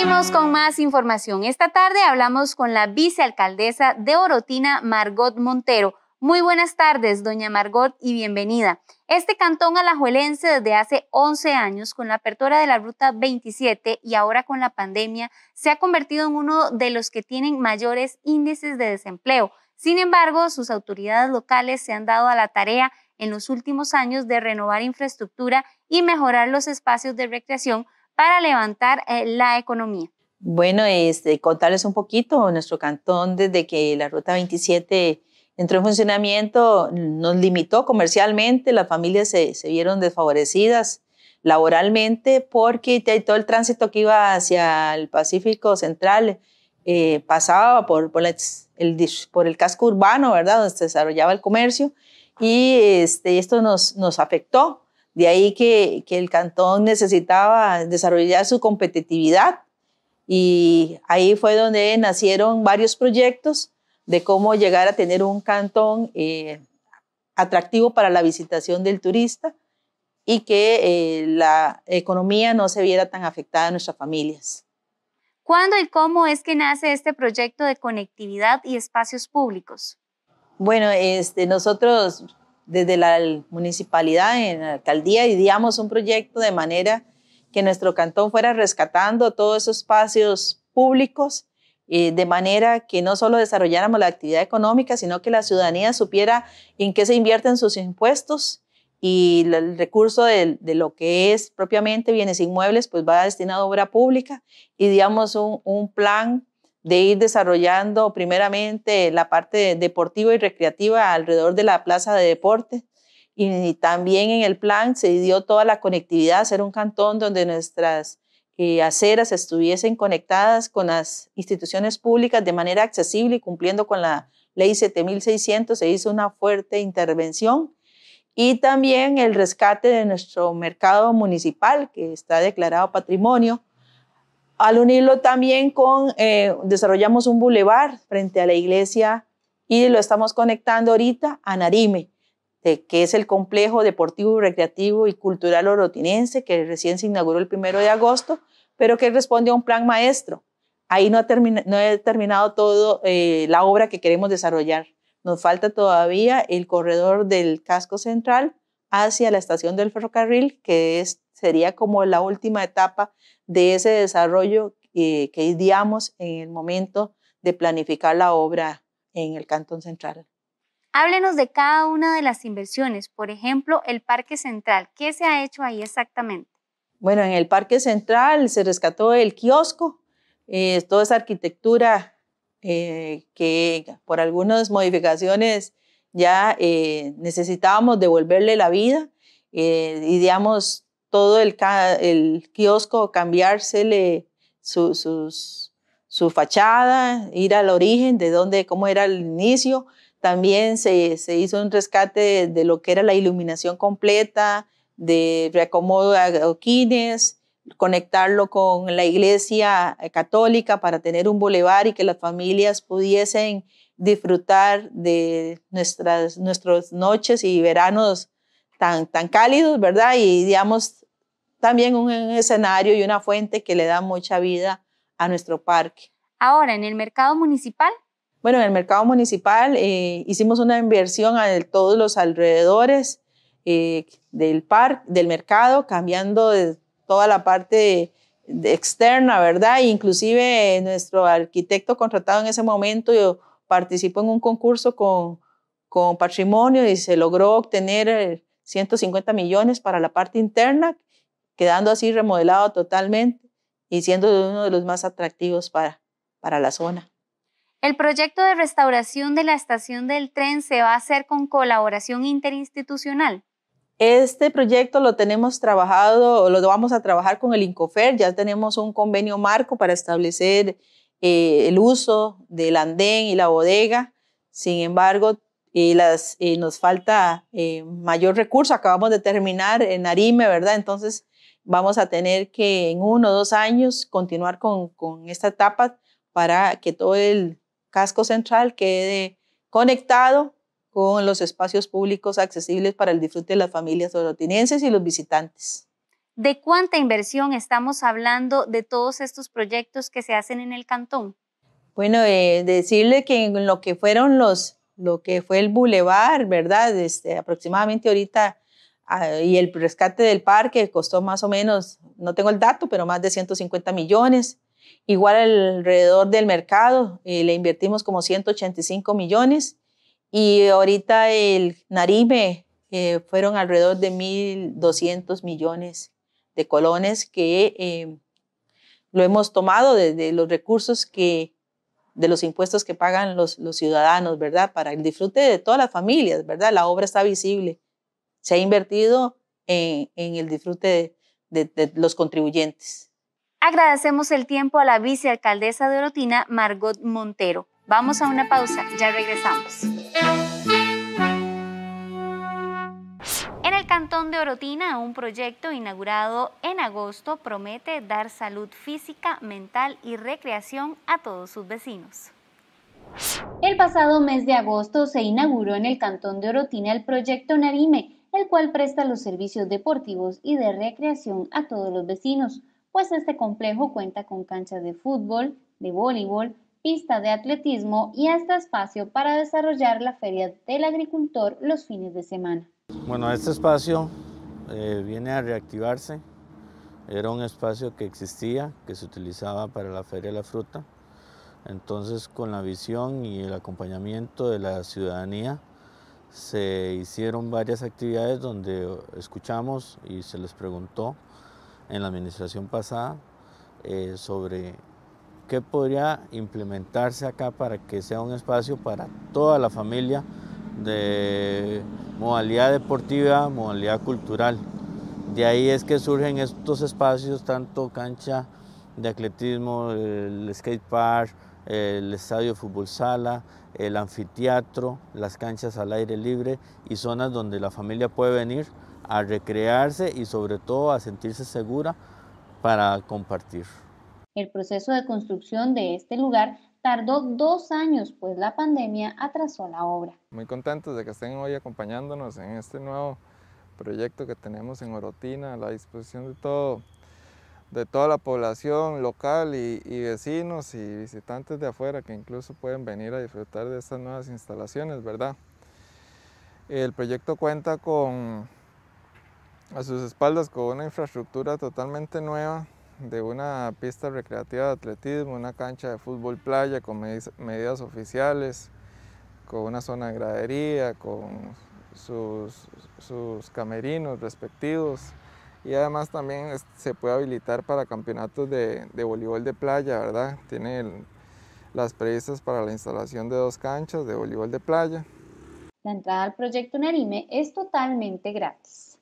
Seguimos con más información. Esta tarde hablamos con la vicealcaldesa de Orotina, Margot Montero. Muy buenas tardes, doña Margot, y bienvenida. Este cantón alajuelense desde hace 11 años, con la apertura de la Ruta 27 y ahora con la pandemia, se ha convertido en uno de los que tienen mayores índices de desempleo. Sin embargo, sus autoridades locales se han dado a la tarea en los últimos años de renovar infraestructura y mejorar los espacios de recreación para levantar eh, la economía. Bueno, este, contarles un poquito, nuestro cantón desde que la Ruta 27 entró en funcionamiento nos limitó comercialmente, las familias se, se vieron desfavorecidas laboralmente porque todo el tránsito que iba hacia el Pacífico Central eh, pasaba por, por, el, por, el, casco urbano, ¿verdad? Donde se desarrollaba el comercio y este, esto nos, nos afectó de ahí que, el cantón necesitaba desarrollar su competitividad y ahí fue donde nacieron varios proyectos de cómo llegar a tener un cantón eh, atractivo para la visitación del turista y que eh, la economía no se viera tan afectada a nuestras familias. ¿Cuándo y cómo es que nace este proyecto de conectividad y espacios públicos? Bueno, este, nosotros desde la municipalidad, en la alcaldía, ideamos un proyecto de manera que nuestro cantón fuera rescatando todos esos espacios públicos, eh, de manera que no solo desarrolláramos la actividad económica, sino que la ciudadanía supiera en qué se invierten sus impuestos y el recurso de, lo que es propiamente bienes inmuebles, pues va destinado a obra pública y digamos un, un plan de ir desarrollando primeramente la parte deportiva y recreativa alrededor de la plaza de deportes. Y también en el plan se dio toda la conectividad, ser un cantón donde nuestras eh, aceras estuviesen conectadas con las instituciones públicas de manera accesible y cumpliendo con la ley 7600, se hizo una fuerte intervención. Y también el rescate de nuestro mercado municipal, que está declarado patrimonio, al unirlo también con, eh, desarrollamos un bulevar frente a la iglesia y lo estamos conectando ahorita a Narime, que es el complejo deportivo, recreativo y cultural orotinense que recién se inauguró el primero de agosto, pero que responde a un plan maestro. Ahí no, ha no he terminado toda eh, la obra que queremos desarrollar. Nos falta todavía el corredor del casco central hacia la estación del ferrocarril, que es, sería como la última etapa de ese desarrollo eh, que ideamos en el momento de planificar la obra en el Cantón Central. Háblenos de cada una de las inversiones, por ejemplo, el Parque Central. ¿Qué se ha hecho ahí exactamente? Bueno, en el Parque Central se rescató el kiosco, eh, toda esa arquitectura eh, que por algunas modificaciones ya necesitábamos devolverle la vida. y ideamos todo el, el kiosco, cambiársele su, su fachada, ir al origen de dónde, cómo era el inicio. También se, hizo un rescate de, lo que era la iluminación completa, de reacomodo de adoquines, conectarlo con la iglesia eh, católica para tener un bulevar y que las familias pudiesen disfrutar de nuestras, noches y veranos tan, tan cálidos, ¿verdad? Y digamos, también un escenario y una fuente que le da mucha vida a nuestro parque. Ahora, en el mercado municipal. Bueno, en el mercado municipal eh, hicimos una inversión a todos los alrededores eh, del parque, del mercado, cambiando de toda la parte externa, ¿verdad? Inclusive eh, nuestro arquitecto contratado en ese momento yo, participó en un concurso con, con patrimonio y se logró obtener 150 millones para la parte interna quedando así remodelado totalmente y siendo uno de los más atractivos para, para la zona. El proyecto de restauración de la estación del tren se va a hacer con colaboración interinstitucional. Este proyecto lo tenemos trabajado, lo vamos a trabajar con el INCOFER, ya tenemos un convenio marco para establecer eh, el uso del andén y la bodega. Sin embargo, y las, nos falta eh, mayor recurso. Acabamos de terminar en Arime, ¿verdad? Entonces vamos a tener que en uno o dos años continuar con, con, esta etapa para que todo el casco central quede conectado con los espacios públicos accesibles para el disfrute de las familias orotinienses y los visitantes. ¿De cuánta inversión estamos hablando de todos estos proyectos que se hacen en el cantón? Bueno, eh, decirle que en lo que fueron los lo que fue el bulevar, ¿verdad? Este, aproximadamente ahorita ah, y el rescate del parque costó más o menos, no tengo el dato, pero más de 150 millones. Igual alrededor del mercado eh, le invertimos como 185 millones y ahorita el Narime eh, fueron alrededor de 1.200 millones de colones que eh, lo hemos tomado desde los recursos que de los impuestos que pagan los, los ciudadanos, ¿verdad? Para el disfrute de todas las familias, ¿verdad? La obra está visible. Se ha invertido en, el disfrute de, de los contribuyentes. Agradecemos el tiempo a la vicealcaldesa de Orotina, Margot Montero. Vamos a una pausa, ya regresamos. Cantón de Orotina, un proyecto inaugurado en agosto promete dar salud física, mental y recreación a todos sus vecinos. El pasado mes de agosto se inauguró en el Cantón de Orotina el proyecto Narime, el cual presta los servicios deportivos y de recreación a todos los vecinos, pues este complejo cuenta con canchas de fútbol, de voleibol, pista de atletismo y hasta espacio para desarrollar la feria del agricultor los fines de semana. Bueno, este espacio eh, viene a reactivarse. Era un espacio que existía, que se utilizaba para la Feria de la Fruta. Entonces, con la visión y el acompañamiento de la ciudadanía, se hicieron varias actividades donde escuchamos y se les preguntó en la administración pasada eh, sobre qué podría implementarse acá para que sea un espacio para toda la familia de modalidad deportiva, modalidad cultural. De ahí es que surgen estos espacios, tanto cancha de atletismo, el skate park, el estadio fútbol sala, el anfiteatro, las canchas al aire libre y zonas donde la familia puede venir a recrearse y sobre todo a sentirse segura para compartir. El proceso de construcción de este lugar Tardó dos años, pues la pandemia atrasó la obra. Muy contentos de que estén hoy acompañándonos en este nuevo proyecto que tenemos en Orotina, a la disposición de todo de toda la población local y, y, vecinos y visitantes de afuera que incluso pueden venir a disfrutar de estas nuevas instalaciones, ¿verdad? El proyecto cuenta con a sus espaldas con una infraestructura totalmente nueva de una pista recreativa de atletismo, una cancha de fútbol playa con medidas oficiales, con una zona de gradería, con sus, sus camerinos respectivos y además también se puede habilitar para campeonatos de, de voleibol de playa, ¿verdad? Tiene las previstas para la instalación de dos canchas de voleibol de playa. La entrada al proyecto Narime es totalmente gratis.